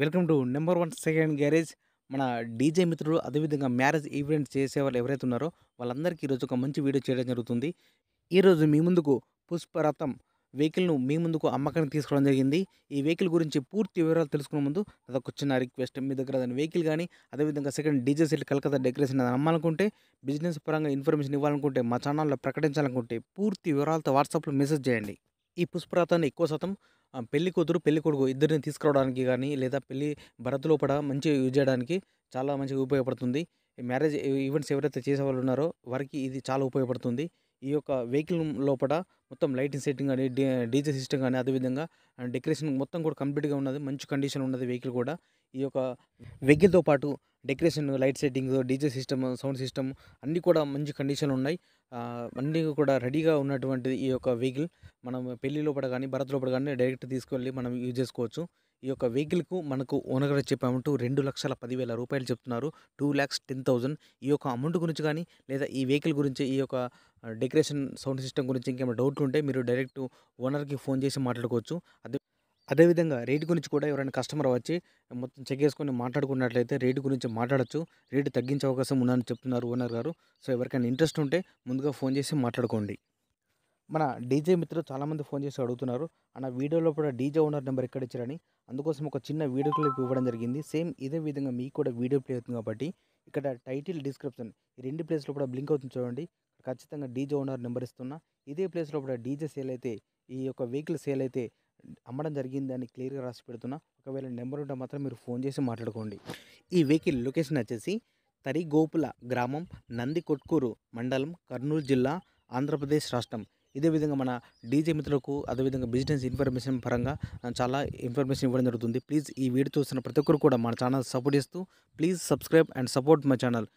welcome to number one second garage మన DJ మిత్రులు అదేవిధంగా మ్యారేజ్ ఈవెంట్ చేసే వాళ్ళు ఎవరైతే ఉన్నారో వాళ్ళందరికీ ఈరోజు ఒక మంచి వీడియో చేయడం జరుగుతుంది ఈరోజు మీ ముందుకు పుష్పరథం వెహికల్ను మీ ముందుకు అమ్మకానికి తీసుకోవడం జరిగింది ఈ వెహికల్ గురించి పూర్తి వివరాలు తెలుసుకునే ముందు అదొక చిన్న రిక్వెస్ట్ మీ దగ్గర దాని వెహికల్ కానీ అదేవిధంగా second DJ set Calcutta decoration అది అమ్మాలనుకుంటే బిజినెస్ పరంగా ఇన్ఫర్మేషన్ ఇవ్వాలనుకుంటే మా ఛానల్లో ప్రకటించాలనుకుంటే పూర్తి వివరాలతో వాట్సాప్లో మెసేజ్ చేయండి ఈ పుష్పరథాన్ని ఎక్కువ శాతం పెళ్లి కూతురు పెళ్లి కొడుకు ఇద్దరిని తీసుకురావడానికి కానీ లేదా పెళ్లి భరత్ లోపల మంచిగా యూజ్ చేయడానికి చాలా మంచిగా ఉపయోగపడుతుంది మ్యారేజ్ ఈవెంట్స్ ఎవరైతే చేసే వాళ్ళు ఉన్నారో వారికి ఇది చాలా ఉపయోగపడుతుంది ఈ యొక్క వెహికల్ లోపల మొత్తం లైటింగ్ సెట్టింగ్ కానీ డీజే సిస్టమ్ కానీ అదేవిధంగా డెకరేషన్ మొత్తం కూడా కంప్లీట్గా ఉన్నది మంచి కండిషన్ ఉన్నది వెహికల్ కూడా ఈ యొక్క వెహికల్తో పాటు decoration light setting DJ system sound system అన్నీ కూడా మంచి కండిషన్లు ఉన్నాయి అన్నీ కూడా రెడీగా ఉన్నటువంటి ఈ యొక్క వెహికల్ మనం పెళ్లి లోపల కానీ భరత్ లోపల కానీ డైరెక్ట్ తీసుకువెళ్ళి మనం యూజ్ చేసుకోవచ్చు ఈ యొక్క వెహికల్కు మనకు ఓనర్ చెప్పే అమౌంట్ రెండు లక్షల పదివేల రూపాయలు చెప్తున్నారు టూ ల్యాక్స్ టెన్ థౌజండ్ ఈ యొక్క అమౌంట్ గురించి కానీ లేదా ఈ వెహికల్ గురించి ఈ యొక్క డెకరేషన్ సౌండ్ సిస్టమ్ గురించి ఇంకేమైనా డౌట్లు ఉంటే మీరు డైరెక్ట్ ఓనర్కి ఫోన్ చేసి మాట్లాడుకోవచ్చు అదే అదేవిధంగా రేటు గురించి కూడా ఎవరైనా కస్టమర్ వచ్చి మొత్తం చెక్ చేసుకొని మాట్లాడుకున్నట్లయితే రేటు గురించి మాట్లాడచ్చు రేటు తగ్గించే అవకాశం ఉందని చెప్తున్నారు ఓనర్ గారు సో ఎవరికైనా ఇంట్రెస్ట్ ఉంటే ముందుగా ఫోన్ చేసి మాట్లాడుకోండి మన డీజే మిత్రులు చాలామంది ఫోన్ చేసి అడుగుతున్నారు అన్న వీడియోలో కూడా డీజే ఓనర్ నెంబర్ ఎక్కడ ఇచ్చారని అందుకోసం ఒక చిన్న వీడియో క్లిప్ ఇవ్వడం జరిగింది సేమ్ ఇదే విధంగా మీకు కూడా వీడియో ప్లే అవుతుంది కాబట్టి ఇక్కడ టైటిల్ డిస్క్రిప్షన్ ఈ రెండు ప్లేస్లో కూడా బ్లింక్ అవుతుంది చూడండి ఖచ్చితంగా డీజే ఓనర్ నెంబర్ ఇస్తున్నా ఇదే ప్లేస్లో కూడా డీజే సేల్ అయితే ఈ యొక్క వెహికల్ సేల్ అయితే అమ్మడం జరిగింది అని క్లియర్గా రాసి పెడుతున్నా ఒకవేళ నెంబర్ ఉంటే మాత్రం మీరు ఫోన్ చేసి మాట్లాడుకోండి ఈ వెహికల్ లొకేషన్ వచ్చేసి తరిగోపుల గ్రామం నంది కొట్కూరు మండలం కర్నూలు జిల్లా ఆంధ్రప్రదేశ్ రాష్ట్రం ఇదే విధంగా మన డీజే మిత్రులకు అదేవిధంగా బిజినెస్ ఇన్ఫర్మేషన్ పరంగా చాలా ఇన్ఫర్మేషన్ ఇవ్వడం జరుగుతుంది ప్లీజ్ ఈ వీడియో చూస్తున్న ప్రతి ఒక్కరు కూడా మన ఛానల్ సపోర్ట్ చేస్తూ please subscribe and support my channel